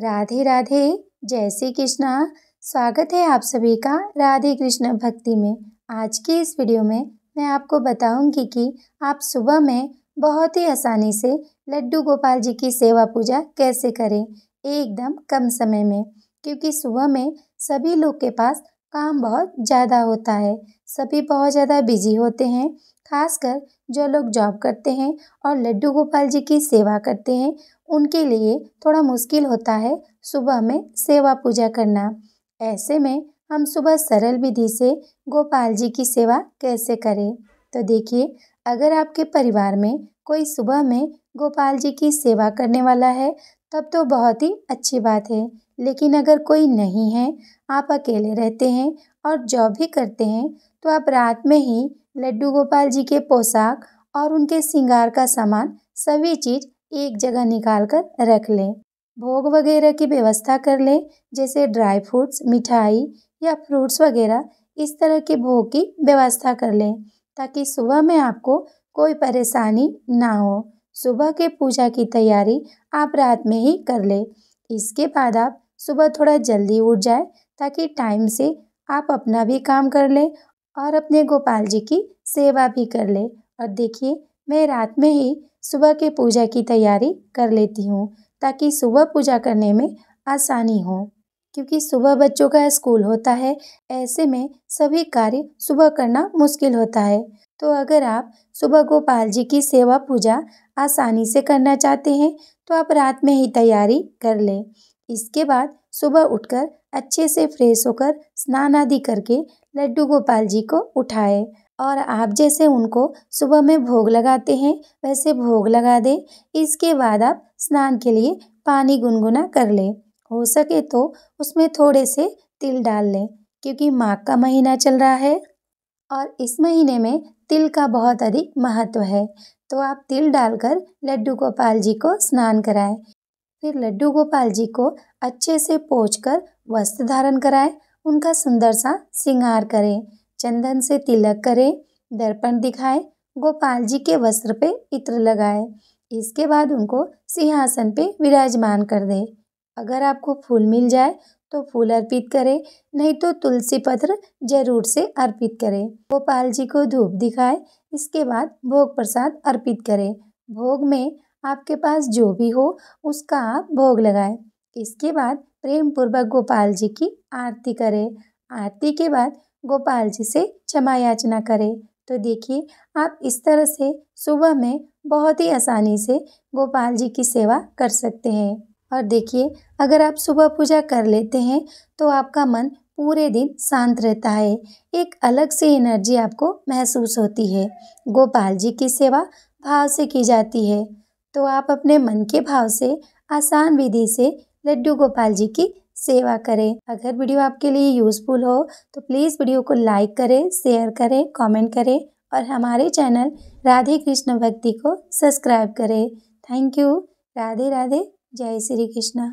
राधे राधे जय श्री कृष्णा स्वागत है आप सभी का राधे कृष्ण भक्ति में आज की इस वीडियो में मैं आपको बताऊंगी कि आप सुबह में बहुत ही आसानी से लड्डू गोपाल जी की सेवा पूजा कैसे करें एकदम कम समय में क्योंकि सुबह में सभी लोग के पास काम बहुत ज़्यादा होता है सभी बहुत ज़्यादा बिजी होते हैं खासकर जो लोग जॉब करते हैं और लड्डू गोपाल जी की सेवा करते हैं उनके लिए थोड़ा मुश्किल होता है सुबह में सेवा पूजा करना ऐसे में हम सुबह सरल विधि से गोपाल जी की सेवा कैसे करें तो देखिए अगर आपके परिवार में कोई सुबह में गोपाल जी की सेवा करने वाला है तब तो बहुत ही अच्छी बात है लेकिन अगर कोई नहीं है आप अकेले रहते हैं और जॉब भी करते हैं तो आप रात में ही लड्डू गोपाल जी के पोशाक और उनके सिंगार का सामान सभी चीज़ एक जगह निकाल कर रख लें भोग वगैरह की व्यवस्था कर लें जैसे ड्राई फ्रूट्स मिठाई या फ्रूट्स वगैरह इस तरह के भोग की व्यवस्था कर लें ताकि सुबह में आपको कोई परेशानी ना हो सुबह के पूजा की तैयारी आप रात में ही कर ले इसके बाद आप सुबह थोड़ा जल्दी उठ जाए ताकि टाइम से आप अपना भी काम कर लें और अपने गोपाल जी की सेवा भी कर ले और देखिए मैं रात में ही सुबह के पूजा की तैयारी कर लेती हूँ ताकि सुबह पूजा करने में आसानी हो क्योंकि सुबह बच्चों का स्कूल होता है ऐसे में सभी कार्य सुबह करना मुश्किल होता है तो अगर आप सुबह गोपाल जी की सेवा पूजा आसानी से करना चाहते हैं तो आप रात में ही तैयारी कर लें इसके बाद सुबह उठकर अच्छे से फ्रेश होकर स्नान आदि करके लड्डू गोपाल जी को उठाएं और आप जैसे उनको सुबह में भोग लगाते हैं वैसे भोग लगा दें इसके बाद आप स्नान के लिए पानी गुनगुना कर लें हो सके तो उसमें थोड़े से तिल डाल लें क्योंकि माघ का महीना चल रहा है और इस महीने में तिल का बहुत अधिक महत्व है तो आप तिल डालकर लड्डू गोपाल जी को स्नान कराएं फिर लड्डू गोपाल जी को अच्छे से पोछ कर वस्त्र धारण कराएं उनका सुंदर सा श्रृंगार करें चंदन से तिलक करें दर्पण दिखाएं गोपाल जी के वस्त्र पे इत्र लगाएं इसके बाद उनको सिंहासन पे विराजमान कर दें अगर आपको फूल मिल जाए तो फूल अर्पित करें नहीं तो तुलसी पत्र जरूर से अर्पित करें गोपाल जी को धूप दिखाएं इसके बाद भोग प्रसाद अर्पित करें भोग में आपके पास जो भी हो उसका आप भोग लगाएं इसके बाद प्रेम पूर्वक गोपाल जी की आरती करें आरती के बाद गोपाल जी से क्षमा याचना करें तो देखिए आप इस तरह से सुबह में बहुत ही आसानी से गोपाल जी की सेवा कर सकते हैं और देखिए अगर आप सुबह पूजा कर लेते हैं तो आपका मन पूरे दिन शांत रहता है एक अलग सी एनर्जी आपको महसूस होती है गोपाल जी की सेवा भाव से की जाती है तो आप अपने मन के भाव से आसान विधि से लड्डू गोपाल जी की सेवा करें अगर वीडियो आपके लिए यूज़फुल हो तो प्लीज़ वीडियो को लाइक करें शेयर करें कमेंट करें और हमारे चैनल राधे कृष्ण भक्ति को सब्सक्राइब करें थैंक यू राधे राधे जय श्री कृष्णा